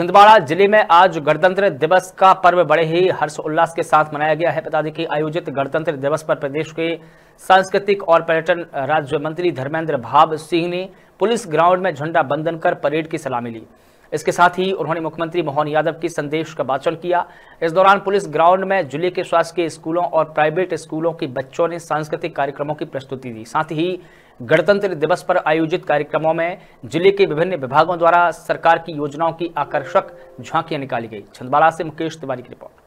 छिंदवाड़ा जिले में आज गणतंत्र दिवस का पर्व बड़े ही हर्षोल्लास के साथ मनाया गया है बता दें कि आयोजित गणतंत्र दिवस पर प्रदेश के सांस्कृतिक और पर्यटन राज्य मंत्री धर्मेंद्र भाव सिंह ने पुलिस ग्राउंड में झंडा बंधन कर परेड की सलामी ली इसके साथ ही उन्होंने मुख्यमंत्री मोहन यादव के संदेश का वाचन किया इस दौरान पुलिस ग्राउंड में जिले के शासकीय स्कूलों और प्राइवेट स्कूलों के बच्चों ने सांस्कृतिक कार्यक्रमों की प्रस्तुति दी साथ ही गणतंत्र दिवस पर आयोजित कार्यक्रमों में जिले के विभिन्न विभागों द्वारा सरकार की योजनाओं की आकर्षक झांकियां निकाली गई छिंदवाड़ा से मुकेश तिवारी की रिपोर्ट